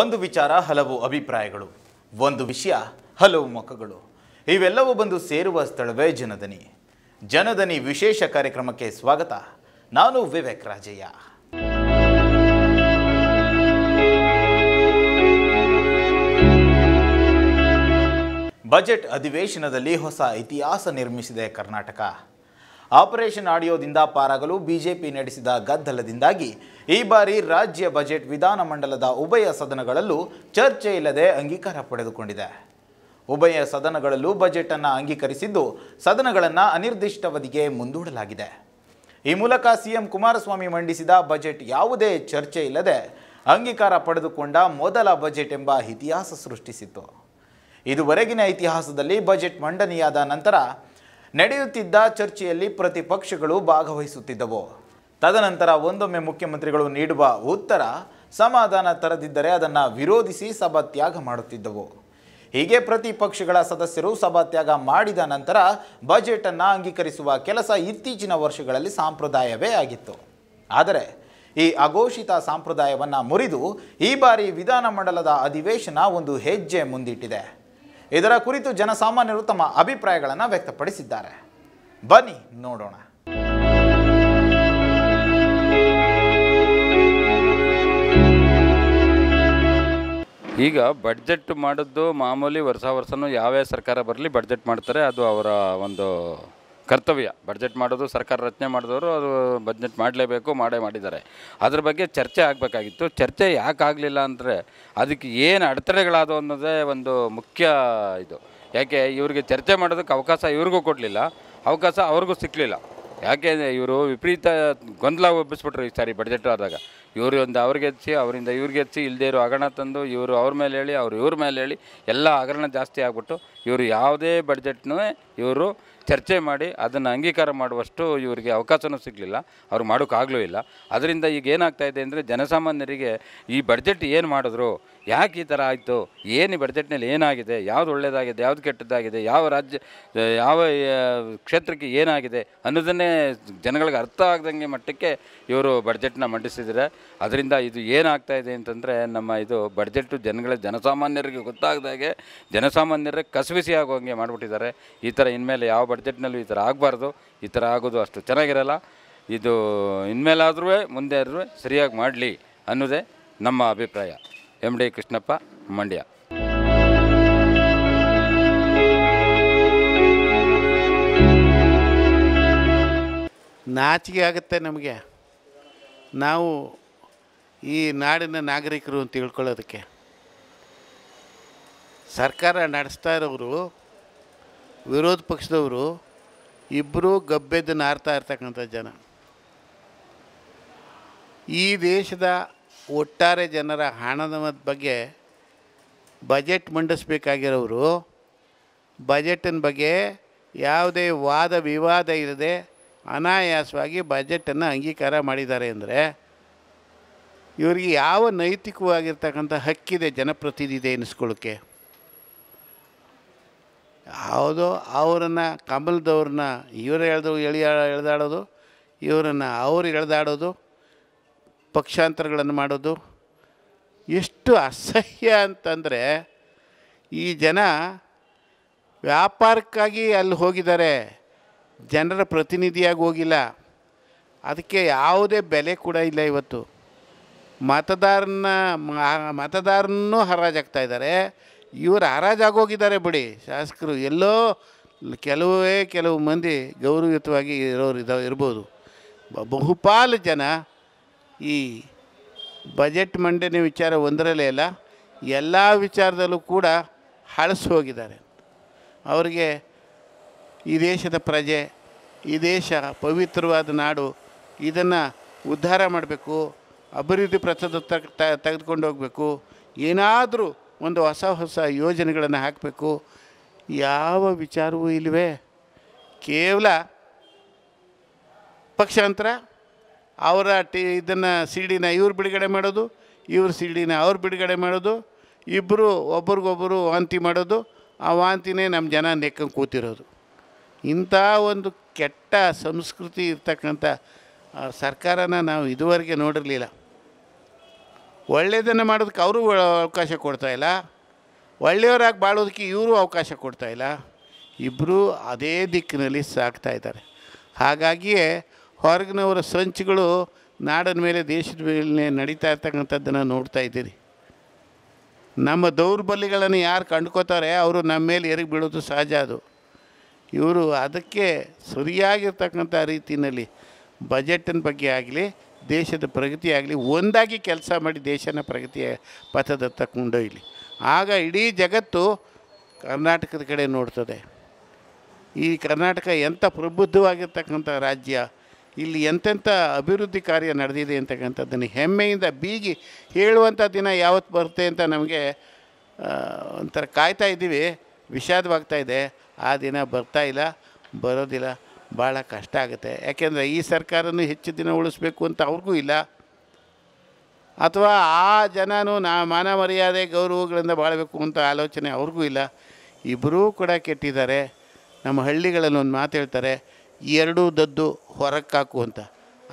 ಒಂದು ವಿಚಾರ ಹಲವು ಅಭಿಪ್ರಾಯಗಳು ಒಂದು ವಿಷಯ ಹಲವು ಮುಖಗಳು ಇವೆಲ್ಲವೂ ಬಂದು ಸೇರುವ ಸ್ಥಳವೇ ಜನದನಿ ಜನದನಿ ವಿಶೇಷ ಕಾರ್ಯಕ್ರಮಕ್ಕೆ ಸ್ವಾಗತ ನಾನು ವಿವೇಕ್ ರಾಜಯ್ಯ ಬಜೆಟ್ ಅಧಿವೇಶನದಲ್ಲಿ ಹೊಸ ಇತಿಹಾಸ ನಿರ್ಮಿಸಿದೆ ಕರ್ನಾಟಕ ಆಪರೇಷನ್ ಆಡಿಯೋದಿಂದ ಪಾರಾಗಲು ಬಿಜೆಪಿ ನಡೆಸಿದ ಗದ್ದಲದಿಂದಾಗಿ ಈ ಬಾರಿ ರಾಜ್ಯ ಬಜೆಟ್ ವಿಧಾನಮಂಡಲದ ಉಭಯ ಸದನಗಳಲ್ಲೂ ಚರ್ಚೆ ಇಲ್ಲದೆ ಅಂಗೀಕಾರ ಪಡೆದುಕೊಂಡಿದೆ ಉಭಯ ಸದನಗಳಲ್ಲೂ ಬಜೆಟ್ ಅನ್ನು ಅಂಗೀಕರಿಸಿದ್ದು ಸದನಗಳನ್ನು ಅನಿರ್ದಿಷ್ಟಾವಧಿಗೆ ಮುಂದೂಡಲಾಗಿದೆ ಈ ಮೂಲಕ ಸಿಎಂ ಕುಮಾರಸ್ವಾಮಿ ಮಂಡಿಸಿದ ಬಜೆಟ್ ಯಾವುದೇ ಚರ್ಚೆ ಇಲ್ಲದೆ ಅಂಗೀಕಾರ ಪಡೆದುಕೊಂಡ ಮೊದಲ ಬಜೆಟ್ ಎಂಬ ಇತಿಹಾಸ ಸೃಷ್ಟಿಸಿತ್ತು ಇದುವರೆಗಿನ ಇತಿಹಾಸದಲ್ಲಿ ಬಜೆಟ್ ಮಂಡನೆಯಾದ ನಂತರ ನಡೆಯುತ್ತಿದ್ದ ಚರ್ಚೆಯಲ್ಲಿ ಪ್ರತಿಪಕ್ಷಗಳು ಭಾಗವಹಿಸುತ್ತಿದ್ದವು ತದನಂತರ ಒಂದೊಮ್ಮೆ ಮುಖ್ಯಮಂತ್ರಿಗಳು ನೀಡುವ ಉತ್ತರ ಸಮಾಧಾನ ತರದಿದ್ದರೆ ಅದನ್ನು ವಿರೋಧಿಸಿ ಸಭಾತ್ಯಾಗ ಮಾಡುತ್ತಿದ್ದವು ಹೀಗೆ ಪ್ರತಿಪಕ್ಷಗಳ ಸದಸ್ಯರು ಸಭಾತ್ಯಾಗ ಮಾಡಿದ ನಂತರ ಬಜೆಟನ್ನು ಅಂಗೀಕರಿಸುವ ಕೆಲಸ ಇತ್ತೀಚಿನ ವರ್ಷಗಳಲ್ಲಿ ಸಾಂಪ್ರದಾಯವೇ ಆಗಿತ್ತು ಆದರೆ ಈ ಅಘೋಷಿತ ಸಾಂಪ್ರದಾಯವನ್ನು ಮುರಿದು ಈ ಬಾರಿ ವಿಧಾನಮಂಡಲದ ಅಧಿವೇಶನ ಒಂದು ಹೆಜ್ಜೆ ಮುಂದಿಟ್ಟಿದೆ ಇದರ ಕುರಿತು ಜನಸಾಮಾನ್ಯರು ತಮ್ಮ ಅಭಿಪ್ರಾಯಗಳನ್ನು ವ್ಯಕ್ತಪಡಿಸಿದ್ದಾರೆ ಬನ್ನಿ ನೋಡೋಣ ಈಗ ಬಡ್ಜೆಟ್ ಮಾಡಿದ್ದು ಮಾಮೂಲಿ ವರ್ಷ ವರ್ಷನೂ ಯಾವ್ಯಾವ ಸರ್ಕಾರ ಬರಲಿ ಬಡ್ಜೆಟ್ ಮಾಡ್ತಾರೆ ಅದು ಅವರ ಒಂದು ಕರ್ತವ್ಯ ಬಡ್ಜೆಟ್ ಮಾಡೋದು ಸರ್ಕಾರ ರಚನೆ ಮಾಡಿದವರು ಅದು ಬಜೆಟ್ ಮಾಡಲೇಬೇಕು ಮಾಡೇ ಮಾಡಿದ್ದಾರೆ ಅದ್ರ ಬಗ್ಗೆ ಚರ್ಚೆ ಆಗಬೇಕಾಗಿತ್ತು ಚರ್ಚೆ ಯಾಕೆ ಆಗಲಿಲ್ಲ ಅಂದರೆ ಅದಕ್ಕೆ ಏನು ಅಡೆತಡೆಗಳಾದವು ಅನ್ನೋದೇ ಒಂದು ಮುಖ್ಯ ಇದು ಯಾಕೆ ಇವರಿಗೆ ಚರ್ಚೆ ಮಾಡೋದಕ್ಕೆ ಅವಕಾಶ ಇವ್ರಿಗೂ ಕೊಡಲಿಲ್ಲ ಅವಕಾಶ ಅವ್ರಿಗೂ ಸಿಕ್ಕಲಿಲ್ಲ ಯಾಕೆ ಇವರು ವಿಪರೀತ ಗೊಂದಲ ಒಬ್ಬಿಸ್ಬಿಟ್ರು ಈ ಸಾರಿ ಬಡ್ಜೆಟ್ ಆದಾಗ ಇವರು ಒಂದು ಅವ್ರಿಗೆ ಹೆಚ್ಚಿ ಅವರಿಂದ ಇವ್ರಿಗೆ ಹೆಚ್ಚಿ ಇಲ್ಲದೆ ಇರೋ ಹಗರಣ ತಂದು ಇವರು ಅವ್ರ ಮೇಲೆ ಹೇಳಿ ಅವರು ಇವ್ರ ಮೇಲೆ ಹೇಳಿ ಎಲ್ಲ ಹಗರಣ ಜಾಸ್ತಿ ಆಗ್ಬಿಟ್ಟು ಇವರು ಯಾವುದೇ ಬಡ್ಜೆಟ್ನೂ ಇವರು ಚರ್ಚೆ ಮಾಡಿ ಅದನ್ನು ಅಂಗೀಕಾರ ಮಾಡುವಷ್ಟು ಇವರಿಗೆ ಅವಕಾಶವೂ ಸಿಗಲಿಲ್ಲ ಅವ್ರು ಮಾಡೋಕ್ಕಾಗಲೂ ಇಲ್ಲ ಅದರಿಂದ ಈಗ ಏನಾಗ್ತಾಯಿದೆ ಅಂದರೆ ಜನಸಾಮಾನ್ಯರಿಗೆ ಈ ಬಡ್ಜೆಟ್ ಏನು ಮಾಡಿದ್ರು ಯಾಕೆ ಈ ಥರ ಆಯಿತು ಏನು ಬಡ್ಜೆಟ್ನಲ್ಲಿ ಏನಾಗಿದೆ ಯಾವುದು ಒಳ್ಳೆಯದಾಗಿದೆ ಯಾವ್ದು ಕೆಟ್ಟದ್ದಾಗಿದೆ ಯಾವ ರಾಜ್ಯ ಯಾವ ಕ್ಷೇತ್ರಕ್ಕೆ ಏನಾಗಿದೆ ಅನ್ನೋದನ್ನೇ ಜನಗಳಿಗೆ ಅರ್ಥ ಆಗದಂಗೆ ಮಟ್ಟಕ್ಕೆ ಇವರು ಬಡ್ಜೆಟ್ನ ಮಂಡಿಸಿದರೆ ಅದರಿಂದ ಇದು ಏನಾಗ್ತಾ ಇದೆ ಅಂತಂದರೆ ನಮ್ಮ ಇದು ಬಡ್ಜೆಟ್ಟು ಜನಗಳ ಜನಸಾಮಾನ್ಯರಿಗೆ ಗೊತ್ತಾಗದಾಗೆ ಜನಸಾಮಾನ್ಯರಿಗೆ ಕಸಬಿಸಿ ಆಗೋಂಗೆ ಮಾಡಿಬಿಟ್ಟಿದ್ದಾರೆ ಈ ಥರ ಇನ್ಮೇಲೆ ಯಾವ ಬಡ್ಜೆಟ್ನಲ್ಲೂ ಈ ಥರ ಆಗಬಾರ್ದು ಈ ಥರ ಆಗೋದು ಅಷ್ಟು ಚೆನ್ನಾಗಿರಲ್ಲ ಇದು ಇನ್ಮೇಲಾದರೂ ಮುಂದೆ ಆದರೂ ಸರಿಯಾಗಿ ಮಾಡಲಿ ಅನ್ನೋದೇ ನಮ್ಮ ಅಭಿಪ್ರಾಯ ಎಮ್ ಡಿ ಕೃಷ್ಣಪ್ಪ ಮಂಡ್ಯ ನಾಚಿಕೆ ಆಗುತ್ತೆ ನಮಗೆ ನಾವು ಈ ನಾಡಿನ ನಾಗರಿಕರು ಅಂತ ತಿಳ್ಕೊಳ್ಳೋದಕ್ಕೆ ಸರ್ಕಾರ ನಡೆಸ್ತಾ ಇರೋರು ವಿರೋಧ ಪಕ್ಷದವರು ಇಬ್ಬರೂ ಗಬ್ಬೆದ್ದು ಆರ್ತಾ ಇರ್ತಕ್ಕಂಥ ಜನ ಈ ದೇಶದ ಒಟ್ಟಾರೆ ಜನರ ಹಣದ ಬಗ್ಗೆ ಬಜೆಟ್ ಮಂಡಿಸ್ಬೇಕಾಗಿರೋರು ಬಜೆಟಿನ ಬಗ್ಗೆ ಯಾವುದೇ ವಾದ ವಿವಾದ ಇಲ್ಲದೆ ಅನಾಯಾಸವಾಗಿ ಬಜೆಟನ್ನು ಅಂಗೀಕಾರ ಮಾಡಿದ್ದಾರೆ ಅಂದರೆ ಇವರಿಗೆ ಯಾವ ನೈತಿಕವಾಗಿರ್ತಕ್ಕಂಥ ಹಕ್ಕಿದೆ ಜನಪ್ರತಿನಿಧಿ ಎನಿಸ್ಕೊಳ್ಳೋಕ್ಕೆ ಯಾವುದೋ ಅವರನ್ನು ಕಮಲದವ್ರನ್ನ ಇವರು ಎಳೆದು ಎಳಿಯ ಎಳೆದಾಡೋದು ಇವರನ್ನು ಅವ್ರು ಎಳೆದಾಡೋದು ಪಕ್ಷಾಂತರಗಳನ್ನು ಮಾಡೋದು ಎಷ್ಟು ಅಸಹ್ಯ ಅಂತಂದರೆ ಈ ಜನ ವ್ಯಾಪಾರಕ್ಕಾಗಿ ಅಲ್ಲಿ ಹೋಗಿದ್ದಾರೆ ಜನರ ಪ್ರತಿನಿಧಿಯಾಗಿ ಹೋಗಿಲ್ಲ ಅದಕ್ಕೆ ಯಾವುದೇ ಬೆಲೆ ಕೂಡ ಇಲ್ಲ ಇವತ್ತು ಮತದಾರನ ಮತದಾರನೂ ಹರಾಜಾಗ್ತಾ ಇದ್ದಾರೆ ಇವರು ಹರಾಜಾಗೋಗಿದ್ದಾರೆ ಬಿಡಿ ಶಾಸಕರು ಎಲ್ಲೋ ಕೆಲವೇ ಕೆಲವು ಮಂದಿ ಗೌರವಯುತವಾಗಿ ಇರೋರು ಇದ ಇರ್ಬೋದು ಬಹುಪಾಲು ಜನ ಈ ಬಜೆಟ್ ಮಂಡನೆ ವಿಚಾರ ಒಂದರಲ್ಲೇ ಅಲ್ಲ ಎಲ್ಲ ವಿಚಾರದಲ್ಲೂ ಕೂಡ ಹಳಸಿ ಹೋಗಿದ್ದಾರೆ ಅವರಿಗೆ ಈ ದೇಶದ ಪ್ರಜೆ ಈ ದೇಶ ಪವಿತ್ರವಾದ ನಾಡು ಇದನ್ನು ಉದ್ಧಾರ ಮಾಡಬೇಕು ಅಭಿವೃದ್ಧಿ ಪ್ರಚದ ತೆಗೆದುಕೊಂಡು ಹೋಗಬೇಕು ಏನಾದರೂ ಒಂದು ಹೊಸ ಹೊಸ ಯೋಜನೆಗಳನ್ನು ಹಾಕಬೇಕು ಯಾವ ವಿಚಾರವೂ ಇಲ್ಲವೇ ಕೇವಲ ಪಕ್ಷಾಂತರ ಅವರ ಟಿ ಇದನ್ನು ಸಿ ಡಿನ ಇವ್ರು ಬಿಡುಗಡೆ ಮಾಡೋದು ಇವ್ರ ಸಿ ಡಿನ ಅವ್ರು ಬಿಡುಗಡೆ ಮಾಡೋದು ಇಬ್ಬರು ಒಬ್ರಿಗೊಬ್ಬರು ವಾಂತಿ ಮಾಡೋದು ಆ ವಾಂತಿನೇ ನಮ್ಮ ಜನ ನೆಕ್ಕ ಕೂತಿರೋದು ಇಂಥ ಒಂದು ಕೆಟ್ಟ ಸಂಸ್ಕೃತಿ ಇರ್ತಕ್ಕಂಥ ಸರ್ಕಾರನ ನಾವು ಇದುವರೆಗೆ ನೋಡಿರಲಿಲ್ಲ ಒಳ್ಳೆಯದನ್ನು ಮಾಡೋದಕ್ಕೆ ಅವರು ಅವಕಾಶ ಕೊಡ್ತಾಯಿಲ್ಲ ಒಳ್ಳೆಯವರಾಗಿ ಬಾಳೋದಕ್ಕೆ ಇವರು ಅವಕಾಶ ಕೊಡ್ತಾಯಿಲ್ಲ ಇಬ್ಬರೂ ಅದೇ ದಿಕ್ಕಿನಲ್ಲಿ ಸಾಗ್ತಾ ಇದ್ದಾರೆ ಹಾಗಾಗಿಯೇ ಹೊರಗಿನವರ ಸಂಚುಗಳು ನಾಡಿನ ಮೇಲೆ ದೇಶದ ಮೇಲೆ ನಡೀತಾ ಇರ್ತಕ್ಕಂಥದ್ದನ್ನು ನೋಡ್ತಾ ಇದ್ದೀರಿ ನಮ್ಮ ದೌರ್ಬಲ್ಯಗಳನ್ನು ಯಾರು ಕಂಡ್ಕೋತಾರೆ ಅವರು ನಮ್ಮ ಮೇಲೆ ಎರಗಿ ಬೀಳೋದು ಸಹಜ ಅದು ಇವರು ಅದಕ್ಕೆ ಸರಿಯಾಗಿರ್ತಕ್ಕಂಥ ರೀತಿಯಲ್ಲಿ ಬಜೆಟ್ಟಿನ ಬಗ್ಗೆ ಆಗಲಿ ದೇಶದ ಪ್ರಗತಿ ಆಗಲಿ ಒಂದಾಗಿ ಕೆಲಸ ಮಾಡಿ ದೇಶನ ಪ್ರಗತಿಯ ಪಥದತ್ತ ಕೊಂಡೊಯ್ಲಿ ಆಗ ಇಡೀ ಜಗತ್ತು ಕರ್ನಾಟಕದ ಕಡೆ ನೋಡ್ತದೆ ಈ ಕರ್ನಾಟಕ ಎಂಥ ಪ್ರಬುದ್ಧವಾಗಿರ್ತಕ್ಕಂಥ ರಾಜ್ಯ ಇಲ್ಲಿ ಎಂತೆಂಥ ಅಭಿವೃದ್ಧಿ ಕಾರ್ಯ ನಡೆದಿದೆ ಅಂತಕ್ಕಂಥದ್ದನ್ನು ಹೆಮ್ಮೆಯಿಂದ ಬೀಗಿ ಹೇಳುವಂಥ ದಿನ ಯಾವತ್ತು ಬರುತ್ತೆ ಅಂತ ನಮಗೆ ಒಂಥರ ಕಾಯ್ತಾ ಇದ್ದೀವಿ ವಿಷಾದವಾಗ್ತಾ ಇದೆ ಆ ದಿನ ಬರ್ತಾ ಇಲ್ಲ ಬರೋದಿಲ್ಲ ಭಾಳ ಕಷ್ಟ ಆಗುತ್ತೆ ಯಾಕೆಂದರೆ ಈ ಸರ್ಕಾರನೂ ಹೆಚ್ಚು ದಿನ ಉಳಿಸ್ಬೇಕು ಅಂತ ಅವ್ರಿಗೂ ಇಲ್ಲ ಅಥವಾ ಆ ಜನನೂ ನಾ ಮಾನ ಮರ್ಯಾದೆ ಗೌರವಗಳಿಂದ ಬಾಳಬೇಕು ಅಂತ ಆಲೋಚನೆ ಅವ್ರಿಗೂ ಇಲ್ಲ ಇಬ್ಬರೂ ಕೂಡ ಕೆಟ್ಟಿದ್ದಾರೆ ನಮ್ಮ ಹಳ್ಳಿಗಳಲ್ಲಿ ಒಂದು ಮಾತು ಹೇಳ್ತಾರೆ ಎರಡೂ ದದ್ದು ಹೊರಕ್ಕಾಕು ಅಂತ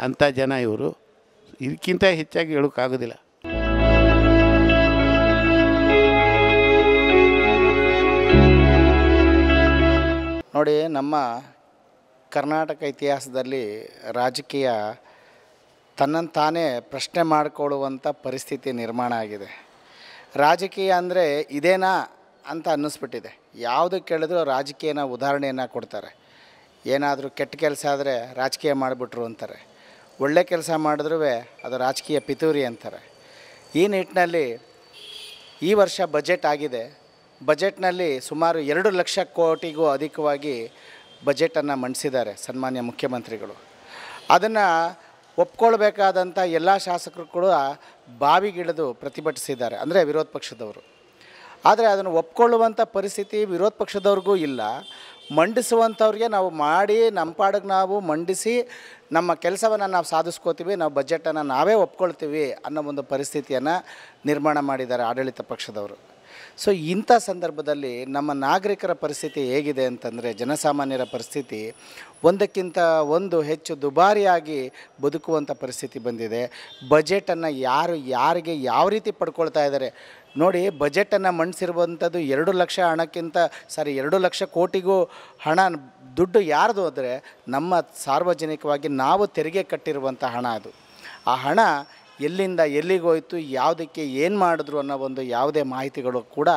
ಅಂಥ ಜನ ಇವರು ಇದಕ್ಕಿಂತ ಹೆಚ್ಚಾಗಿ ಹೇಳೋಕ್ಕಾಗೋದಿಲ್ಲ ನೋಡಿ ನಮ್ಮ ಕರ್ನಾಟಕ ಇತಿಹಾಸದಲ್ಲಿ ರಾಜಕೀಯ ತನ್ನಂತಾನೇ ಪ್ರಶ್ನೆ ಮಾಡಿಕೊಳ್ಳುವಂಥ ಪರಿಸ್ಥಿತಿ ನಿರ್ಮಾಣ ಆಗಿದೆ ರಾಜಕೀಯ ಅಂದರೆ ಇದೇನಾ ಅಂತ ಅನ್ನಿಸ್ಬಿಟ್ಟಿದೆ ಯಾವುದು ಕೇಳಿದ್ರೂ ರಾಜಕೀಯನ ಉದಾಹರಣೆಯನ್ನು ಕೊಡ್ತಾರೆ ಏನಾದರೂ ಕೆಟ್ಟ ಕೆಲಸ ಆದರೆ ರಾಜಕೀಯ ಮಾಡಿಬಿಟ್ರು ಅಂತಾರೆ ಒಳ್ಳೆ ಕೆಲಸ ಮಾಡಿದ್ರು ಅದು ರಾಜಕೀಯ ಪಿತೂರಿ ಅಂತಾರೆ ಈ ನಿಟ್ಟಿನಲ್ಲಿ ಈ ವರ್ಷ ಬಜೆಟ್ ಆಗಿದೆ ಬಜೆಟ್ನಲ್ಲಿ ಸುಮಾರು ಎರಡು ಲಕ್ಷ ಕೋಟಿಗೂ ಅಧಿಕವಾಗಿ ಬಜೆಟನ್ನು ಮಂಡಿಸಿದ್ದಾರೆ ಸನ್ಮಾನ್ಯ ಮುಖ್ಯಮಂತ್ರಿಗಳು ಅದನ್ನು ಒಪ್ಕೊಳ್ಬೇಕಾದಂಥ ಎಲ್ಲ ಶಾಸಕರು ಕೂಡ ಬಾವಿಗಿಳಿದು ಪ್ರತಿಭಟಿಸಿದ್ದಾರೆ ಅಂದರೆ ವಿರೋಧ ಪಕ್ಷದವರು ಆದರೆ ಅದನ್ನು ಒಪ್ಕೊಳ್ಳುವಂಥ ಪರಿಸ್ಥಿತಿ ವಿರೋಧ ಪಕ್ಷದವ್ರಿಗೂ ಇಲ್ಲ ಮಂಡಿಸುವಂಥವ್ರಿಗೆ ನಾವು ಮಾಡಿ ನಮ್ಮ ಪಾಡಿಗೆ ನಾವು ಮಂಡಿಸಿ ನಮ್ಮ ಕೆಲಸವನ್ನು ನಾವು ಸಾಧಿಸ್ಕೋತೀವಿ ನಾವು ಬಜೆಟನ್ನು ನಾವೇ ಒಪ್ಕೊಳ್ತೀವಿ ಅನ್ನೋ ಒಂದು ಪರಿಸ್ಥಿತಿಯನ್ನು ನಿರ್ಮಾಣ ಮಾಡಿದ್ದಾರೆ ಆಡಳಿತ ಪಕ್ಷದವರು ಸೊ ಇಂಥ ಸಂದರ್ಭದಲ್ಲಿ ನಮ್ಮ ನಾಗರಿಕರ ಪರಿಸ್ಥಿತಿ ಹೇಗಿದೆ ಅಂತಂದರೆ ಜನಸಾಮಾನ್ಯರ ಪರಿಸ್ಥಿತಿ ಒಂದಕ್ಕಿಂತ ಒಂದು ಹೆಚ್ಚು ದುಬಾರಿಯಾಗಿ ಬದುಕುವಂಥ ಪರಿಸ್ಥಿತಿ ಬಂದಿದೆ ಬಜೆಟನ್ನು ಯಾರು ಯಾರಿಗೆ ಯಾವ ರೀತಿ ಪಡ್ಕೊಳ್ತಾ ಇದ್ದಾರೆ ನೋಡಿ ಬಜೆಟನ್ನು ಮಂಡಿಸಿರುವಂಥದ್ದು ಎರಡು ಲಕ್ಷ ಹಣಕ್ಕಿಂತ ಸಾರಿ ಎರಡು ಲಕ್ಷ ಕೋಟಿಗೂ ಹಣ ದುಡ್ಡು ಯಾರ್ದು ಅಂದರೆ ನಮ್ಮ ಸಾರ್ವಜನಿಕವಾಗಿ ನಾವು ತೆರಿಗೆ ಕಟ್ಟಿರುವಂಥ ಹಣ ಅದು ಆ ಹಣ ಎಲ್ಲಿಂದ ಎಲ್ಲಿಗೋಯ್ತು ಯಾವುದಕ್ಕೆ ಏನು ಮಾಡಿದ್ರು ಅನ್ನೋ ಒಂದು ಯಾವುದೇ ಮಾಹಿತಿಗಳು ಕೂಡ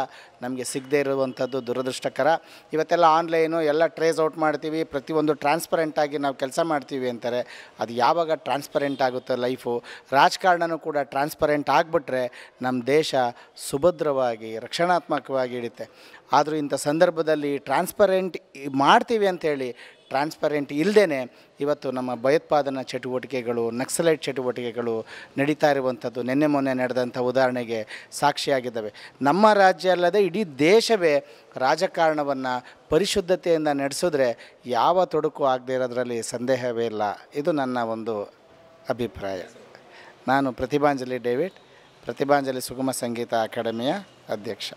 ನಮಗೆ ಸಿಗದೇ ಇರುವಂಥದ್ದು ದುರದೃಷ್ಟಕರ ಇವತ್ತೆಲ್ಲ ಆನ್ಲೈನು ಎಲ್ಲ ಟ್ರೇಸ್ ಔಟ್ ಮಾಡ್ತೀವಿ ಪ್ರತಿಯೊಂದು ಟ್ರಾನ್ಸ್ಪರೆಂಟಾಗಿ ನಾವು ಕೆಲಸ ಮಾಡ್ತೀವಿ ಅಂತಾರೆ ಅದು ಯಾವಾಗ ಟ್ರಾನ್ಸ್ಪರೆಂಟ್ ಆಗುತ್ತೆ ಲೈಫು ರಾಜಕಾರಣನೂ ಕೂಡ ಟ್ರಾನ್ಸ್ಪರೆಂಟ್ ಆಗಿಬಿಟ್ರೆ ನಮ್ಮ ದೇಶ ಸುಭದ್ರವಾಗಿ ರಕ್ಷಣಾತ್ಮಕವಾಗಿ ಇಡುತ್ತೆ ಆದರೂ ಇಂಥ ಸಂದರ್ಭದಲ್ಲಿ ಟ್ರಾನ್ಸ್ಪರೆಂಟ್ ಮಾಡ್ತೀವಿ ಅಂಥೇಳಿ ಟ್ರಾನ್ಸ್ಪರೆಂಟ್ ಇಲ್ಲದೇ ಇವತ್ತು ನಮ್ಮ ಭಯೋತ್ಪಾದನಾ ಚಟುವಟಿಕೆಗಳು ನಕ್ಸಲೈಟ್ ಚಟುವಟಿಕೆಗಳು ನಡೀತಾ ಇರುವಂಥದ್ದು ನಿನ್ನೆ ಮೊನ್ನೆ ನಡೆದಂಥ ಉದಾಹರಣೆಗೆ ಸಾಕ್ಷಿಯಾಗಿದ್ದಾವೆ ನಮ್ಮ ರಾಜ್ಯ ಅಲ್ಲದೆ ಇಡೀ ದೇಶವೇ ರಾಜಕಾರಣವನ್ನು ಪರಿಶುದ್ಧತೆಯಿಂದ ನಡೆಸಿದ್ರೆ ಯಾವ ತೊಡಕು ಆಗದೇ ಇರೋದರಲ್ಲಿ ಸಂದೇಹವೇ ಇಲ್ಲ ಇದು ನನ್ನ ಒಂದು ಅಭಿಪ್ರಾಯ ನಾನು ಪ್ರತಿಭಾಂಜಲಿ ಡೇವಿಡ್ ಪ್ರತಿಭಾಂಜಲಿ ಸುಗಮ ಸಂಗೀತ ಅಕಾಡೆಮಿಯ ಅಧ್ಯಕ್ಷ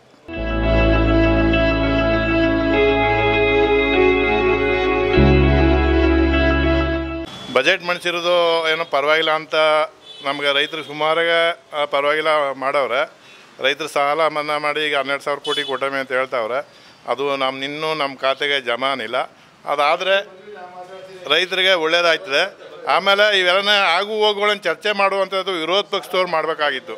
ಬಜೆಟ್ ಮಣಿಸಿರೋದು ಏನೋ ಪರವಾಗಿಲ್ಲ ಅಂತ ನಮಗೆ ರೈತರು ಸುಮಾರಾಗ ಪರವಾಗಿಲ್ಲ ಮಾಡವ್ರೆ ರೈತರು ಸಾಲ ಮನ್ನಾ ಮಾಡಿ ಈಗ ಹನ್ನೆರಡು ಸಾವಿರ ಕೋಟಿ ಕೊಟ್ಟಮೆ ಅಂತ ಹೇಳ್ತಾವ್ರೆ ಅದು ನಮ್ಮ ನಿನ್ನೂ ನಮ್ಮ ಖಾತೆಗೆ ಜಮಾನಿಲ್ಲ ಅದಾದರೆ ರೈತರಿಗೆ ಒಳ್ಳೇದಾಯ್ತದೆ ಆಮೇಲೆ ಇವೆಲ್ಲ ಆಗು ಹೋಗುಗಳನ್ನು ಚರ್ಚೆ ಮಾಡುವಂಥದ್ದು ವಿರೋಧ ಪಕ್ಷದವ್ರು ಮಾಡಬೇಕಾಗಿತ್ತು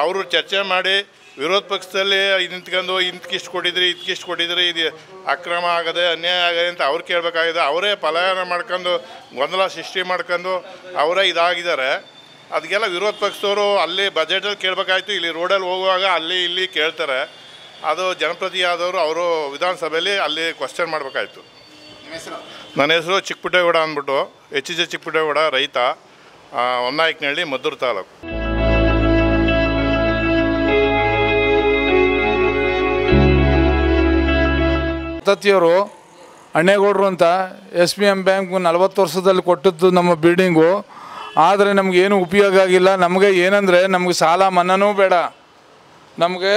ಅವರು ಚರ್ಚೆ ಮಾಡಿ ವಿರೋಧ ಪಕ್ಷದಲ್ಲಿ ನಿಂತ್ಕೊಂಡು ಇಂತಕ್ಕಿಷ್ಟು ಕೊಟ್ಟಿದ್ರಿ ಇದಕ್ಕಿಷ್ಟು ಕೊಟ್ಟಿದ್ರಿ ಇದು ಅಕ್ರಮ ಆಗದೆ ಅನ್ಯಾಯ ಆಗದೆ ಅಂತ ಅವ್ರು ಕೇಳಬೇಕಾಗಿದೆ ಅವರೇ ಪಲಾಯನ ಮಾಡ್ಕೊಂಡು ಗೊಂದಲ ಸೃಷ್ಟಿ ಮಾಡ್ಕೊಂಡು ಅವರೇ ಇದಾಗಿದ್ದಾರೆ ಅದಕ್ಕೆಲ್ಲ ವಿರೋಧ ಪಕ್ಷದವರು ಅಲ್ಲಿ ಬಜೆಟಲ್ಲಿ ಕೇಳಬೇಕಾಯ್ತು ಇಲ್ಲಿ ರೋಡಲ್ಲಿ ಹೋಗುವಾಗ ಅಲ್ಲಿ ಇಲ್ಲಿ ಕೇಳ್ತಾರೆ ಅದು ಜನಪ್ರತಿ ಅವರು ವಿಧಾನಸಭೆಯಲ್ಲಿ ಅಲ್ಲಿ ಕ್ವಶನ್ ಮಾಡಬೇಕಾಯ್ತು ನನ್ನ ಹೆಸರು ಚಿಕ್ಕಪುಟ್ಟೇಗೌಡ ಅಂದ್ಬಿಟ್ಟು ಎಚ್ ಜೆ ಚಿಕ್ಕಪುಟ್ಟೇಗೌಡ ರೈತ ಹೊನ್ನಾಯಕನಹಳ್ಳಿ ಮದ್ದೂರು ತಾಲೂಕು ಸತತಿಯವರು ಅಣ್ಣೇಗೌಡರು ಅಂತ ಎಸ್ ಬಿ ಎಮ್ ಬ್ಯಾಂಕ್ ನಲ್ವತ್ತು ವರ್ಷದಲ್ಲಿ ಕೊಟ್ಟಿದ್ದು ನಮ್ಮ ಬಿಲ್ಡಿಂಗು ಆದರೆ ನಮಗೇನು ಉಪಯೋಗ ಆಗಿಲ್ಲ ನಮಗೆ ಏನಂದರೆ ನಮಗೆ ಸಾಲ ಮನ್ನನೂ ಬೇಡ ನಮಗೆ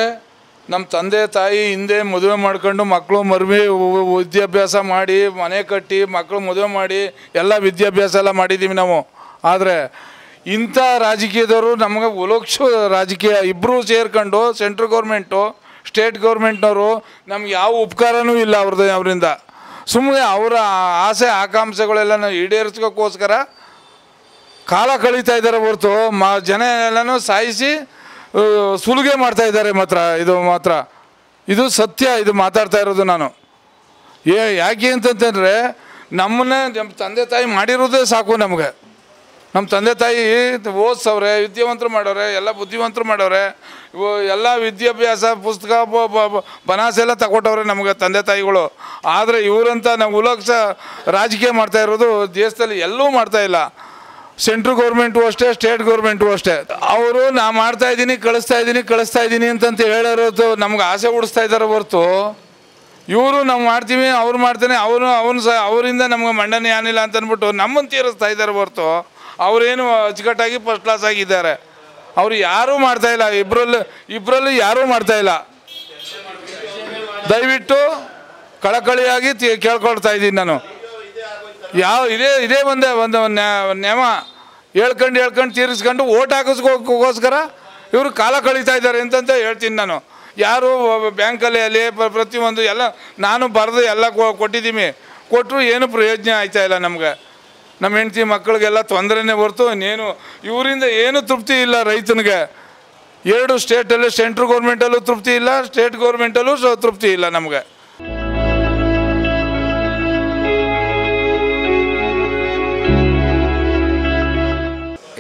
ನಮ್ಮ ತಂದೆ ತಾಯಿ ಹಿಂದೆ ಮದುವೆ ಮಾಡ್ಕೊಂಡು ಮಕ್ಕಳು ಮರುಮಿ ವಿದ್ಯಾಭ್ಯಾಸ ಮಾಡಿ ಮನೆ ಕಟ್ಟಿ ಮಕ್ಕಳು ಮದುವೆ ಮಾಡಿ ಎಲ್ಲ ವಿದ್ಯಾಭ್ಯಾಸ ಎಲ್ಲ ಮಾಡಿದ್ದೀವಿ ನಾವು ಆದರೆ ಇಂಥ ರಾಜಕೀಯದವರು ನಮಗೆ ಒಲೋಕ್ಷ ರಾಜಕೀಯ ಇಬ್ಬರೂ ಸೇರ್ಕೊಂಡು ಸೆಂಟ್ರಲ್ ಗೌರ್ಮೆಂಟು ಸ್ಟೇಟ್ ಗೌರ್ಮೆಂಟ್ನವರು ನಮ್ಗೆ ಯಾವ ಉಪಕಾರನೂ ಇಲ್ಲ ಅವ್ರದ್ದು ಅವರಿಂದ ಸುಮ್ಮನೆ ಅವರ ಆಸೆ ಆಕಾಂಕ್ಷೆಗಳೆಲ್ಲ ಈಡೇರಿಸ್ಕೋಕ್ಕೋಸ್ಕರ ಕಾಲ ಕಳೀತಾ ಇದ್ದಾರೆ ಹೊರತು ಮ ಜನ ಎಲ್ಲನೂ ಸಾಯಿಸಿ ಸುಲಿಗೆ ಮಾಡ್ತಾ ಇದ್ದಾರೆ ಮಾತ್ರ ಇದು ಮಾತ್ರ ಇದು ಸತ್ಯ ಇದು ಮಾತಾಡ್ತಾ ಇರೋದು ನಾನು ಏ ಯಾಕೆ ಅಂತಂತಂದರೆ ನಮ್ಮನ್ನೇ ನಮ್ಮ ತಂದೆ ತಾಯಿ ಮಾಡಿರೋದೇ ಸಾಕು ನಮಗೆ ನಮ್ಮ ತಂದೆ ತಾಯಿ ಓದ್ಸವ್ರೆ ವಿದ್ಯಾವಂತರು ಮಾಡೋರೆ ಎಲ್ಲ ಬುದ್ಧಿವಂತರು ಮಾಡೋರೆ ಇವು ಎಲ್ಲ ವಿದ್ಯಾಭ್ಯಾಸ ಪುಸ್ತಕ ಬನಾಸೆಲ್ಲ ತಗೊಟ್ಟವ್ರೆ ನಮಗೆ ತಂದೆ ತಾಯಿಗಳು ಆದರೆ ಇವರಂತ ನಾವು ಉಲಕ್ಷ ರಾಜಕೀಯ ಮಾಡ್ತಾ ಇರೋದು ದೇಶದಲ್ಲಿ ಎಲ್ಲೂ ಇಲ್ಲ ಸೆಂಟ್ರಲ್ ಗೌರ್ಮೆಂಟು ಅಷ್ಟೇ ಸ್ಟೇಟ್ ಗೌರ್ಮೆಂಟು ಅಷ್ಟೇ ಅವರು ನಾ ಮಾಡ್ತಾ ಇದ್ದೀನಿ ಕಳಿಸ್ತಾ ಇದ್ದೀನಿ ಕಳಿಸ್ತಾ ಇದ್ದೀನಿ ಅಂತಂತ ಹೇಳಿರೋದು ನಮ್ಗೆ ಆಸೆ ಉಡಿಸ್ತಾ ಇದ್ದಾರೆ ಹೊರತು ಇವರು ನಾವು ಮಾಡ್ತೀವಿ ಅವ್ರು ಮಾಡ್ತಾನೆ ಅವನು ಅವನು ಸಹ ಅವರಿಂದ ನಮ್ಗೆ ಮಂಡನೆ ಏನಿಲ್ಲ ಅಂತಂದ್ಬಿಟ್ಟು ನಮ್ಮನ್ನು ತೀರಿಸ್ತಾ ಇದ್ದಾರೆ ಹೊರತು ಅವರೇನು ಅಚ್ಚುಕಟ್ಟಾಗಿ ಫಸ್ಟ್ ಕ್ಲಾಸ್ ಆಗಿದ್ದಾರೆ ಅವರು ಯಾರೂ ಮಾಡ್ತಾಯಿಲ್ಲ ಇಬ್ಬರಲ್ಲಿ ಇಬ್ಬರಲ್ಲಿ ಯಾರೂ ಮಾಡ್ತಾಯಿಲ್ಲ ದಯವಿಟ್ಟು ಕಳಕಳಿಯಾಗಿ ಕೇಳ್ಕೊಳ್ತಾ ಇದ್ದೀನಿ ನಾನು ಯಾವ ಇದೇ ಇದೇ ಒಂದೇ ಒಂದು ನೆಮ ಹೇಳ್ಕೊಂಡು ಹೇಳ್ಕೊಂಡು ತೀರಿಸ್ಕೊಂಡು ಓಟ್ ಹಾಕಿಸ್ಕೋಸ್ಕರ ಇವರು ಕಾಲ ಕಳೀತಾ ಇದ್ದಾರೆ ಅಂತಂತ ಹೇಳ್ತೀನಿ ನಾನು ಯಾರು ಬ್ಯಾಂಕಲ್ಲಿ ಅಲ್ಲಿ ಪ್ರತಿಯೊಂದು ಎಲ್ಲ ನಾನು ಬರೆದು ಎಲ್ಲ ಕೊಟ್ಟಿದ್ದೀನಿ ಕೊಟ್ಟರು ಏನು ಪ್ರಯೋಜನ ಆಯ್ತಾ ಇಲ್ಲ ನಮಗೆ ನಮ್ಮ ಹೆಂಡತಿ ಮಕ್ಕಳಿಗೆಲ್ಲ ತೊಂದರೆನೇ ಹೊರತು ಇನ್ನೇನು ಇವರಿಂದ ಏನು ತೃಪ್ತಿ ಇಲ್ಲ ರೈತನಿಗೆ ಎರಡು ಸ್ಟೇಟಲ್ಲೂ ಸೆಂಟ್ರಲ್ ಗೌರ್ಮೆಂಟಲ್ಲೂ ತೃಪ್ತಿ ಇಲ್ಲ ಸ್ಟೇಟ್ ಗೌರ್ಮೆಂಟಲ್ಲೂ ಸೊ ತೃಪ್ತಿ ಇಲ್ಲ ನಮಗೆ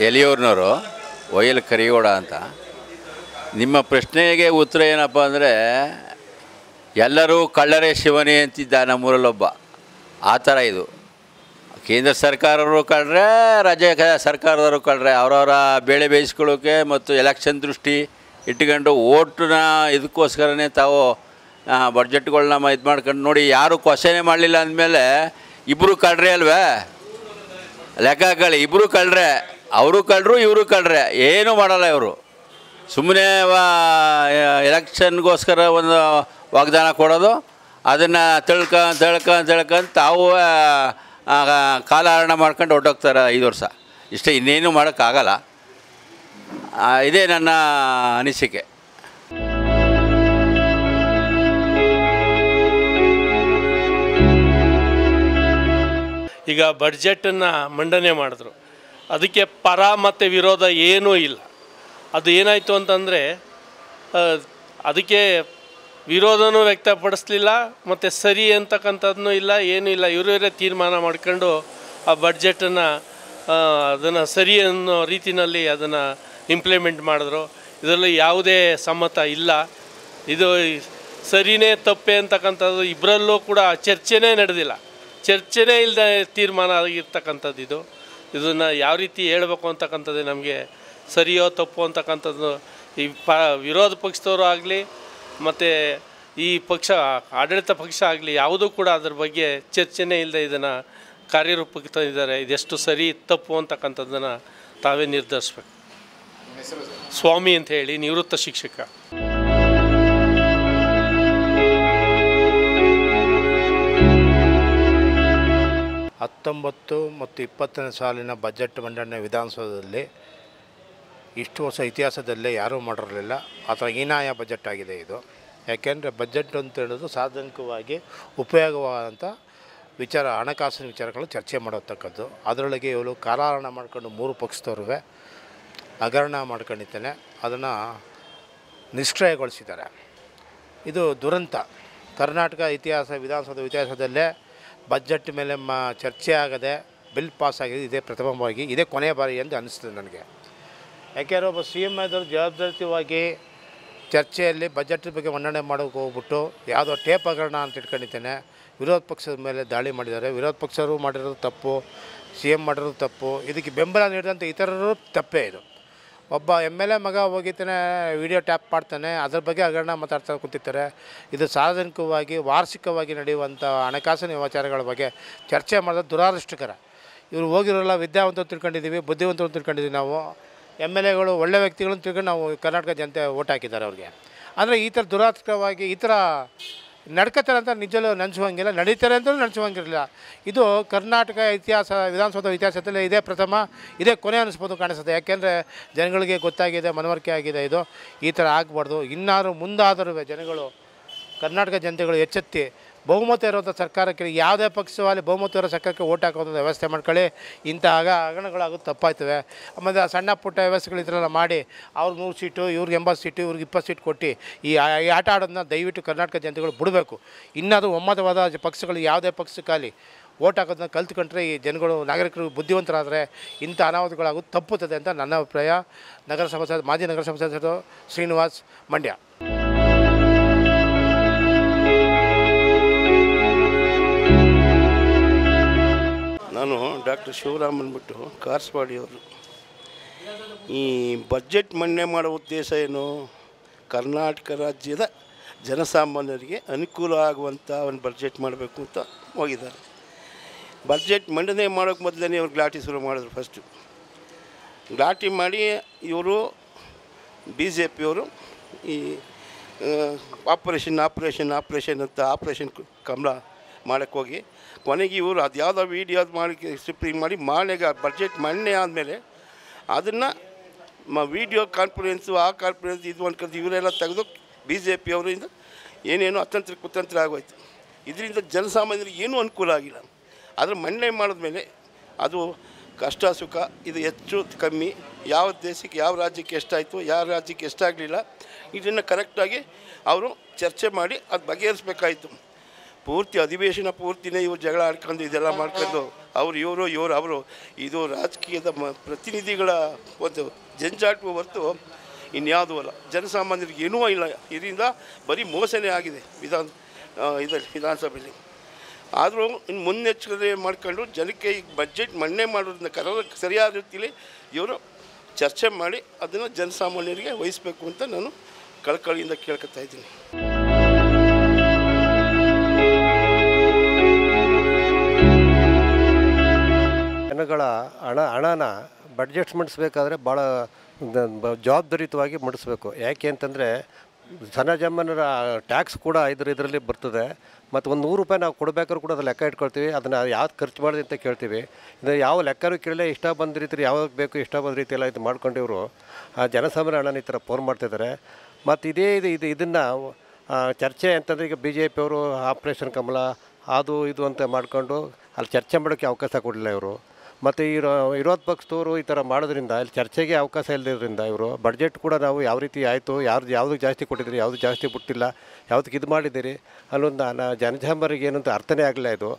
ಎಲಿಯೂರಿನವರು ಒಯ್ಯಲ್ ಕರಿಗೋಡ ಅಂತ ನಿಮ್ಮ ಪ್ರಶ್ನೆಗೆ ಉತ್ತರ ಏನಪ್ಪ ಅಂದರೆ ಎಲ್ಲರೂ ಕಳ್ಳರೇ ಶಿವನೇ ಅಂತಿದ್ದ ನಮ್ಮೂರಲ್ಲೊಬ್ಬ ಆ ಥರ ಇದು ಕೇಂದ್ರ ಸರ್ಕಾರವರು ಕಳ್ರೆ ರಾಜ್ಯ ಸರ್ಕಾರದವರು ಕಳ್ರೆ ಅವರವರ ಬೇಳೆ ಬೇಯಿಸ್ಕೊಳ್ಳೋಕೆ ಮತ್ತು ಎಲೆಕ್ಷನ್ ದೃಷ್ಟಿ ಇಟ್ಕೊಂಡು ಓಟನ್ನ ಇದಕ್ಕೋಸ್ಕರನೇ ತಾವು ಬಡ್ಜೆಟ್ಗಳನ್ನ ಇದು ಮಾಡ್ಕೊಂಡು ನೋಡಿ ಯಾರು ಕ್ವಶನೇ ಮಾಡಲಿಲ್ಲ ಅಂದಮೇಲೆ ಇಬ್ಬರು ಕಳ್ರೆ ಅಲ್ವೇ ಲೆಕ್ಕ ಕಳೆ ಇಬ್ಬರು ಕಳ್ರೆ ಅವರು ಕಳ್ರು ಇವರು ಕಳ್ರೆ ಏನೂ ಮಾಡಲ್ಲ ಇವರು ಸುಮ್ಮನೆ ಎಲೆಕ್ಷನ್ಗೋಸ್ಕರ ಒಂದು ವಾಗ್ದಾನ ಕೊಡೋದು ಅದನ್ನು ತಿಳ್ಕ ತಿಳ್ಕ ತಿಳ್ಕೊಂಡು ತಾವು ಆಗ ಕಾಲಹರಣ ಮಾಡ್ಕೊಂಡು ಹೊರಟೋಗ್ತಾರೆ ಐದು ವರ್ಷ ಇಷ್ಟೇ ಇನ್ನೇನು ಮಾಡೋಕ್ಕಾಗಲ್ಲ ಇದೇ ನನ್ನ ಅನಿಸಿಕೆ ಈಗ ಬಡ್ಜೆಟನ್ನು ಮಂಡನೆ ಮಾಡಿದ್ರು ಅದಕ್ಕೆ ಪರ ಮತ್ತು ವಿರೋಧ ಏನೂ ಇಲ್ಲ ಅದು ಏನಾಯಿತು ಅಂತಂದರೆ ಅದಕ್ಕೆ ವಿರೋಧನೂ ವ್ಯಕ್ತಪಡಿಸ್ಲಿಲ್ಲ ಮತ್ತು ಸರಿ ಅಂತಕ್ಕಂಥದ್ದೂ ಇಲ್ಲ ಏನೂ ಇಲ್ಲ ಇವರೇ ತೀರ್ಮಾನ ಮಾಡ್ಕೊಂಡು ಆ ಬಡ್ಜೆಟನ್ನು ಅದನ್ನು ಸರಿ ಅನ್ನೋ ರೀತಿಯಲ್ಲಿ ಅದನ್ನು ಇಂಪ್ಲಿಮೆಂಟ್ ಮಾಡಿದ್ರು ಇದರಲ್ಲಿ ಯಾವುದೇ ಸಮ್ಮತ ಇಲ್ಲ ಇದು ಸರಿನೇ ತಪ್ಪೆ ಅಂತಕ್ಕಂಥದ್ದು ಇಬ್ಬರಲ್ಲೂ ಕೂಡ ಚರ್ಚೆನೇ ನಡೆದಿಲ್ಲ ಚರ್ಚೆನೇ ಇಲ್ಲದೆ ತೀರ್ಮಾನ ಆಗಿರ್ತಕ್ಕಂಥದ್ದು ಇದು ಇದನ್ನು ಯಾವ ರೀತಿ ಹೇಳಬೇಕು ಅಂತಕ್ಕಂಥದ್ದು ನಮಗೆ ಸರಿಯೋ ತಪ್ಪು ಅಂತಕ್ಕಂಥದ್ದು ಈ ಪ ವಿರೋಧ ಪಕ್ಷದವರು ಆಗಲಿ ಮತ್ತು ಈ ಪಕ್ಷ ಆಡಳಿತ ಪಕ್ಷ ಆಗಲಿ ಯಾವುದೂ ಕೂಡ ಅದ್ರ ಬಗ್ಗೆ ಚರ್ಚೆನೇ ಇಲ್ಲದೆ ಇದನ್ನು ಕಾರ್ಯರೂಪಕ್ಕೆ ತಂದಿದ್ದಾರೆ ಇದೆಷ್ಟು ಸರಿ ತಪ್ಪು ಅಂತಕ್ಕಂಥದ್ದನ್ನು ತಾವೇ ನಿರ್ಧರಿಸ್ಬೇಕು ಸ್ವಾಮಿ ಅಂತ ಹೇಳಿ ನಿವೃತ್ತ ಶಿಕ್ಷಕ ಹತ್ತೊಂಬತ್ತು ಮತ್ತು ಇಪ್ಪತ್ತನೇ ಸಾಲಿನ ಬಜೆಟ್ ಮಂಡನೆ ವಿಧಾನಸೌಧದಲ್ಲಿ ಇಷ್ಟು ವರ್ಷ ಇತಿಹಾಸದಲ್ಲೇ ಯಾರೂ ಮಾಡಿರಲಿಲ್ಲ ಥರ ಹೀನಾಯ ಬಜೆಟ್ ಆಗಿದೆ ಇದು ಯಾಕೆಂದರೆ ಬಜೆಟ್ ಅಂತ ಹೇಳೋದು ಸಾರ್ವಜನಿಕವಾಗಿ ಉಪಯೋಗವಾದಂಥ ವಿಚಾರ ಹಣಕಾಸಿನ ವಿಚಾರಗಳು ಚರ್ಚೆ ಮಾಡತಕ್ಕದ್ದು ಅದರೊಳಗೆ ಇವಳು ಕಾಲಹರಣ ಮಾಡ್ಕೊಂಡು ಮೂರು ಪಕ್ಷದವ್ರೂ ಹಗರಣ ಮಾಡ್ಕೊಂಡಿದ್ದಾನೆ ಅದನ್ನು ನಿಷ್ಕ್ರಯಗೊಳಿಸಿದ್ದಾರೆ ಇದು ದುರಂತ ಕರ್ನಾಟಕ ಇತಿಹಾಸ ವಿಧಾನಸೌಧ ಇತಿಹಾಸದಲ್ಲೇ ಬಜೆಟ್ ಮೇಲೆ ಮ ಚರ್ಚೆ ಆಗದೆ ಬಿಲ್ ಪಾಸ್ ಆಗಿದೆ ಇದೇ ಪ್ರಥಮವಾಗಿ ಇದೇ ಕೊನೆಯ ಬಾರಿ ಎಂದು ಅನ್ನಿಸ್ತದೆ ನನಗೆ ಯಾಕೆಂದರೆ ಒಬ್ಬ ಸಿ ಎಮ್ ಆದರೂ ಜವಾಬ್ದಾರಿತವಾಗಿ ಚರ್ಚೆಯಲ್ಲಿ ಬಜೆಟ್ ಬಗ್ಗೆ ಮನ್ನಣೆ ಮಾಡೋಕೆ ಹೋಗ್ಬಿಟ್ಟು ಯಾವುದೋ ಟೇಪ್ ಹಗರಣ ಅಂತ ಇಟ್ಕೊಂಡಿದ್ದೇನೆ ವಿರೋಧ ಪಕ್ಷದ ಮೇಲೆ ದಾಳಿ ಮಾಡಿದ್ದಾರೆ ವಿರೋಧ ಪಕ್ಷರು ಮಾಡಿರೋದು ತಪ್ಪು ಸಿ ಎಮ್ ಮಾಡಿರೋದು ತಪ್ಪು ಇದಕ್ಕೆ ಬೆಂಬಲ ನೀಡಿದಂಥ ಇತರರು ತಪ್ಪೇ ಇದು ಒಬ್ಬ ಎಮ್ ಎಲ್ ಎ ಮಗ ಹೋಗಿತಾನೆ ವಿಡಿಯೋ ಟ್ಯಾಪ್ ಮಾಡ್ತಾನೆ ಅದ್ರ ಬಗ್ಗೆ ಹಗರಣ ಮಾತಾಡ್ತಾ ಕೂತಿರ್ತಾರೆ ಇದು ಸಾರ್ವಜನಿಕವಾಗಿ ವಾರ್ಷಿಕವಾಗಿ ನಡೆಯುವಂಥ ಹಣಕಾಸಿನ ವಿಚಾರಗಳ ಬಗ್ಗೆ ಚರ್ಚೆ ಮಾಡೋದು ದುರಾದೃಷ್ಟಕರ ಇವರು ಹೋಗಿರೋಲ್ಲ ವಿದ್ಯಾವಂತರು ತಿಳ್ಕೊಂಡಿದ್ದೀವಿ ಬುದ್ಧಿವಂತರು ತಿಳ್ಕೊಂಡಿದ್ದೀವಿ ನಾವು ಎಮ್ ಎಲ್ ಎಗಳು ಒಳ್ಳೆ ವ್ಯಕ್ತಿಗಳನ್ನು ತಿಳ್ಕೊಂಡು ನಾವು ಕರ್ನಾಟಕ ಜನತೆ ಓಟ್ ಹಾಕಿದ್ದಾರೆ ಅವ್ರಿಗೆ ಅಂದರೆ ಈ ಥರ ದುರಾತ್ಮಕವಾಗಿ ಈ ಥರ ನಡ್ಕೋತಾರೆ ಅಂತ ನಿಜಲ್ಲೂ ನೆನೆಸುವಂಗಿಲ್ಲ ನಡೀತಾರೆ ಅಂತಲೂ ನೆನೆಸುವಂಗಿರಲಿಲ್ಲ ಇದು ಕರ್ನಾಟಕ ಇತಿಹಾಸ ವಿಧಾನಸೌಧ ಇತಿಹಾಸದಲ್ಲಿ ಇದೇ ಪ್ರಥಮ ಇದೇ ಕೊನೆ ಅನಿಸ್ಬೋದು ಕಾಣಿಸುತ್ತೆ ಯಾಕೆಂದರೆ ಜನಗಳಿಗೆ ಗೊತ್ತಾಗಿದೆ ಮನವರಿಕೆ ಆಗಿದೆ ಇದು ಈ ಥರ ಆಗಬಾರ್ದು ಇನ್ನಾದರೂ ಮುಂದಾದರೂ ಜನಗಳು ಕರ್ನಾಟಕ ಜನತೆಗಳು ಎಚ್ಚೆತ್ತಿ ಬಹುಮತ ಇರೋಂಥ ಸರ್ಕಾರಕ್ಕೆ ಯಾವುದೇ ಪಕ್ಷವಾಗಿ ಬಹುಮತ ಇರೋ ಸರ್ಕಾರಕ್ಕೆ ಓಟ್ ಹಾಕೋದ್ರ ವ್ಯವಸ್ಥೆ ಮಾಡ್ಕೊಳ್ಳಿ ಇಂಥ ಆಗ ಹಗರಣಗಳಾಗೋದು ತಪ್ಪಾಯ್ತವೆ ಆಮೇಲೆ ಸಣ್ಣ ಪುಟ್ಟ ವ್ಯವಸ್ಥೆಗಳು ಮಾಡಿ ಅವ್ರಿಗೆ ನೂರು ಸೀಟು ಇವ್ರಿಗೆ ಎಂಬತ್ತು ಸೀಟು ಇವ್ರಿಗೆ ಇಪ್ಪತ್ತು ಸೀಟ್ ಕೊಟ್ಟು ಈ ಆಟ ಆಡೋದನ್ನ ದಯವಿಟ್ಟು ಕರ್ನಾಟಕ ಜನತೆಗಳು ಬಿಡಬೇಕು ಇನ್ನಾದರೂ ಒಮ್ಮತವಾದ ಪಕ್ಷಗಳು ಯಾವುದೇ ಪಕ್ಷಕ್ಕಾಗಲಿ ಓಟ್ ಹಾಕೋದನ್ನ ಕಲ್ತ್ಕೊಂಡ್ರೆ ಈ ಜನಗಳು ನಾಗರಿಕರು ಬುದ್ಧಿವಂತರಾದರೆ ಇಂಥ ಅನಾಹುತಗಳಾಗೋದು ತಪ್ಪುತ್ತದೆ ಅಂತ ನನ್ನ ಅಭಿಪ್ರಾಯ ನಗರಸಭಾ ಮಾಜಿ ನಗರಸಭಾ ಸದಸ್ಯರು ಶ್ರೀನಿವಾಸ್ ಮಂಡ್ಯ ನಾನು ಡಾಕ್ಟರ್ ಶಿವರಾಮ್ ಅಂದ್ಬಿಟ್ಟು ಕಾರ್ಸ್ವಾಡಿಯವರು ಈ ಬಜೆಟ್ ಮಂಡನೆ ಮಾಡೋ ಉದ್ದೇಶ ಏನು ಕರ್ನಾಟಕ ರಾಜ್ಯದ ಜನಸಾಮಾನ್ಯರಿಗೆ ಅನುಕೂಲ ಆಗುವಂಥ ಒಂದು ಬಜೆಟ್ ಮಾಡಬೇಕು ಅಂತ ಹೋಗಿದ್ದಾರೆ ಬಜೆಟ್ ಮಂಡನೆ ಮಾಡೋಕ್ಕೆ ಮೊದಲೇ ಅವ್ರು ಗಲಾಟೆ ಶುರು ಮಾಡಿದ್ರು ಫಸ್ಟು ಗಲಾಟಿ ಮಾಡಿ ಇವರು ಬಿ ಜೆ ಪಿಯವರು ಈ ಆಪ್ರೇಷನ್ ಆಪ್ರೇಷನ್ ಆಪ್ರೇಷನ್ ಅಂತ ಆಪ್ರೇಷನ್ ಕಮಲ ಹೋಗಿ ಕೊನೆಗೆ ಇವರು ಅದು ಯಾವುದೋ ವೀಡಿಯೋ ಮಾಡಿ ಮಾಡಿ ಮಾಡ್ಯಾಗ ಬಜೆಟ್ ಮಣ್ಣೆ ಆದಮೇಲೆ ಅದನ್ನು ಮ ವೀಡಿಯೋ ಕಾನ್ಫರೆನ್ಸು ಆ ಕಾನ್ಫರೆನ್ಸ್ ಇದು ಅನ್ಕೊಂಡು ಇವರೆಲ್ಲ ತೆಗೆದು ಬಿ ಜೆ ಪಿ ಅವರಿಂದ ಏನೇನೋ ಅತಂತ್ರ ಕುತಂತ್ರ ಆಗೋಯ್ತು ಇದರಿಂದ ಜನಸಾಮಾನ್ಯರಿಗೆ ಏನೂ ಅನುಕೂಲ ಆಗಿಲ್ಲ ಆದರೆ ಮಣ್ಣೆ ಮಾಡಿದ್ಮೇಲೆ ಅದು ಕಷ್ಟ ಸುಖ ಇದು ಹೆಚ್ಚು ಕಮ್ಮಿ ಯಾವ ದೇಶಕ್ಕೆ ಯಾವ ರಾಜ್ಯಕ್ಕೆ ಎಷ್ಟಾಯಿತು ಯಾವ ರಾಜ್ಯಕ್ಕೆ ಎಷ್ಟಾಗಲಿಲ್ಲ ಇದನ್ನು ಕರೆಕ್ಟಾಗಿ ಅವರು ಚರ್ಚೆ ಮಾಡಿ ಅದು ಬಗೆಹರಿಸಬೇಕಾಯಿತು ಪೂರ್ತಿ ಅಧಿವೇಶನ ಪೂರ್ತಿನೇ ಇವರು ಜಗಳ ಆಡ್ಕೊಂಡು ಇದೆಲ್ಲ ಮಾಡ್ಕೊಂಡು ಅವ್ರು ಇವರು ಇವರು ಅವರು ಇದು ರಾಜಕೀಯದ ಮ ಪ್ರತಿನಿಧಿಗಳ ಒಂದು ಜಂಜಾಟುವ ಹೊರತು ಇನ್ಯಾವುದೂ ಅಲ್ಲ ಜನಸಾಮಾನ್ಯರಿಗೆ ಏನೂ ಇಲ್ಲ ಇದರಿಂದ ಬರೀ ಮೋಸನೇ ಆಗಿದೆ ವಿಧಾನ ಇದರಲ್ಲಿ ವಿಧಾನಸಭೆಯಲ್ಲಿ ಆದರೂ ಇನ್ನು ಮುನ್ನೆಚ್ಚರಿಕೆ ಮಾಡಿಕೊಂಡು ಜನಕ್ಕೆ ಈಗ ಬಜೆಟ್ ಮಣ್ಣೆ ಮಾಡೋದನ್ನ ಕರ ಸರಿಯಾದ ರೀತಿಯಲ್ಲಿ ಇವರು ಚರ್ಚೆ ಮಾಡಿ ಅದನ್ನು ಜನಸಾಮಾನ್ಯರಿಗೆ ವಹಿಸಬೇಕು ಅಂತ ನಾನು ಕಳಕಳಿಯಿಂದ ಕೇಳ್ಕೊತಾ ಇದ್ದೀನಿ ಜನಗಳ ಹಣ ಹಣನ ಬಡ್ಜೆಟ್ಸ್ ಮಂಡಿಸ್ಬೇಕಾದ್ರೆ ಭಾಳ ಜವಾಬ್ದಾರಿಯುತವಾಗಿ ಮಂಡಿಸ್ಬೇಕು ಯಾಕೆ ಅಂತಂದರೆ ಜನಜಮ್ಮನರ ಟ್ಯಾಕ್ಸ್ ಕೂಡ ಇದ್ರ ಇದರಲ್ಲಿ ಬರ್ತದೆ ಮತ್ತು ಒಂದು ನೂರು ರೂಪಾಯಿ ನಾವು ಕೊಡಬೇಕಾದ್ರೂ ಕೂಡ ಅದು ಲೆಕ್ಕ ಇಟ್ಕೊಳ್ತೀವಿ ಅದನ್ನು ಯಾವ್ದು ಖರ್ಚು ಮಾಡಿದೆ ಅಂತ ಕೇಳ್ತೀವಿ ಇದು ಯಾವ ಲೆಕ್ಕರು ಕೇಳಲೆ ಇಷ್ಟ ಬಂದ ರೀತಿ ಯಾವಾಗ ಬೇಕು ಇಷ್ಟ ಬಂದ ರೀತಿ ಎಲ್ಲ ಇದು ಮಾಡ್ಕೊಂಡಿವರು ಆ ಜನಸಾಮಾನ್ಯ ಹಣನ ಈ ಥರ ಫೋನ್ ಮಾಡ್ತಿದ್ದಾರೆ ಮತ್ತು ಇದೇ ಇದು ಇದು ಇದನ್ನು ಚರ್ಚೆ ಅಂತಂದರೆ ಈಗ ಬಿ ಜೆ ಅವರು ಆಪ್ರೇಷನ್ ಕಮಲ ಅದು ಇದು ಅಂತ ಮಾಡಿಕೊಂಡು ಅಲ್ಲಿ ಚರ್ಚೆ ಮಾಡೋಕ್ಕೆ ಅವಕಾಶ ಕೊಡಲಿಲ್ಲ ಇವರು ಮತ್ತು ಇರೋ ವಿರೋಧ ಪಕ್ಷದವರು ಈ ಥರ ಮಾಡೋದ್ರಿಂದ ಅಲ್ಲಿ ಚರ್ಚೆಗೆ ಅವಕಾಶ ಇಲ್ಲದಿರೋದ್ರಿಂದ ಇವರು ಬಡ್ಜೆಟ್ ಕೂಡ ನಾವು ಯಾವ ರೀತಿ ಆಯಿತು ಯಾರ್ದು ಯಾವುದಕ್ಕೆ ಜಾಸ್ತಿ ಕೊಟ್ಟಿದ್ರಿ ಯಾವುದು ಜಾಸ್ತಿ ಬಿಟ್ಟಿಲ್ಲ ಯಾವುದಕ್ಕೆ ಇದು ಮಾಡಿದ್ದೀರಿ ಅಲ್ಲೊಂದು ನಾ ಜನಜಾಂಬರಿಗೆ ಏನಂತ ಅರ್ಥನೇ ಆಗಲಿಲ್ಲ ಇದು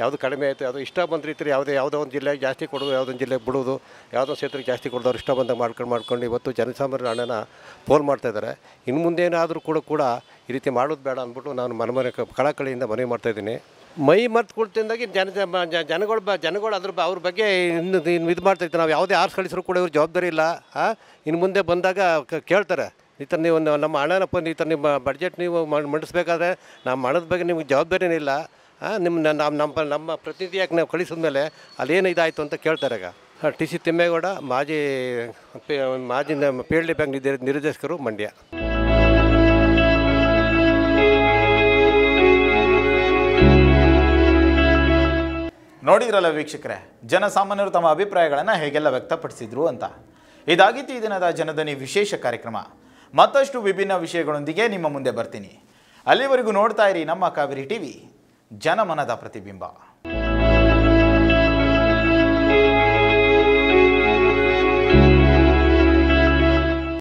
ಯಾವುದು ಕಡಿಮೆ ಆಯಿತು ಯಾವುದು ಇಷ್ಟ ಬಂದ ರೀತಿ ಯಾವುದೇ ಯಾವುದೋ ಒಂದು ಜಿಲ್ಲೆಗೆ ಜಾಸ್ತಿ ಕೊಡೋದು ಯಾವುದೊಂದು ಜಿಲ್ಲೆಗೆ ಬಿಡೋದು ಯಾವುದೋ ಕ್ಷೇತ್ರಕ್ಕೆ ಜಾಸ್ತಿ ಕೊಡೋದು ಇಷ್ಟ ಬಂದಾಗ ಮಾಡ್ಕೊಂಡು ಮಾಡ್ಕೊಂಡು ಇವತ್ತು ಜನಸಾಮಾನ್ಯರ ಹಣನ ಫೋನ್ ಮಾಡ್ತಾಯಿದ್ದಾರೆ ಇನ್ನು ಮುಂದೇನಾದರೂ ಕೂಡ ಕೂಡ ಈ ರೀತಿ ಮಾಡೋದು ಬೇಡ ಅಂದ್ಬಿಟ್ಟು ನಾನು ಮನಮನೆ ಕಳಕಳಿಯಿಂದ ಮನವಿ ಮಾಡ್ತಾಯಿದ್ದೀನಿ ಮೈ ಮರ್ತು ಕೊಡ್ತಿಂದಾಗಿ ಜನ ಜನಗಳು ಬ ಜನಗಳು ಅದ್ರ ಬ ಅವ್ರ ಬಗ್ಗೆ ಇನ್ನು ಇನ್ನು ಇದು ಮಾಡ್ತಾಯಿತ್ತು ನಾವು ಯಾವುದೇ ಆರ್ಸ್ ಕಳಿಸ್ರು ಕೂಡ ಇವ್ರ ಜವಾಬ್ದಾರಿ ಇಲ್ಲ ಹಾಂ ಇನ್ನು ಮುಂದೆ ಬಂದಾಗ ಕೇಳ್ತಾರೆ ಈ ಥರ ನೀವು ನಮ್ಮ ಹಣನಪ್ಪ ಈ ಥರ ನಿಮ್ಮ ಬಡ್ಜೆಟ್ ನೀವು ಮಂಡಿಸ್ಬೇಕಾದ್ರೆ ನಮ್ಮ ಹಣದ ಬಗ್ಗೆ ನಿಮ್ಗೆ ಜವಾಬ್ದಾರಿನೇ ಇಲ್ಲ ಹಾಂ ನಿಮ್ಮ ನಮ್ಮ ನಮ್ಮ ನಮ್ಮ ಪ್ರತಿನಿಧಿಯಾಗಿ ನಾವು ಕಳಿಸಿದ ಮೇಲೆ ಅಲ್ಲೇನು ಇದಾಯಿತು ಅಂತ ಕೇಳ್ತಾರೆ ಈಗ ಹಾಂ ಟಿ ಸಿ ತಿಮ್ಮೇಗೌಡ ಮಾಜಿ ಮಾಜಿ ಡಿ ಬ್ಯಾಂಕ್ ನಿರ್ದೇಶಕರು ಮಂಡ್ಯ ನೋಡಿದ್ರಲ್ಲ ವೀಕ್ಷಕರೇ ಜನಸಾಮಾನ್ಯರು ತಮ್ಮ ಅಭಿಪ್ರಾಯಗಳನ್ನು ಹೇಗೆಲ್ಲ ವ್ಯಕ್ತಪಡಿಸಿದ್ರು ಅಂತ ಇದಾಗಿತ್ತು ಈ ದಿನದ ಜನದನಿ ವಿಶೇಷ ಕಾರ್ಯಕ್ರಮ ಮತ್ತಷ್ಟು ವಿಭಿನ್ನ ವಿಷಯಗಳೊಂದಿಗೆ ನಿಮ್ಮ ಮುಂದೆ ಬರ್ತೀನಿ ಅಲ್ಲಿವರೆಗೂ ನೋಡ್ತಾ ಇರಿ ನಮ್ಮ ಕಾವೇರಿ ಟಿ ವಿ ಜನಮನದ ಪ್ರತಿಬಿಂಬ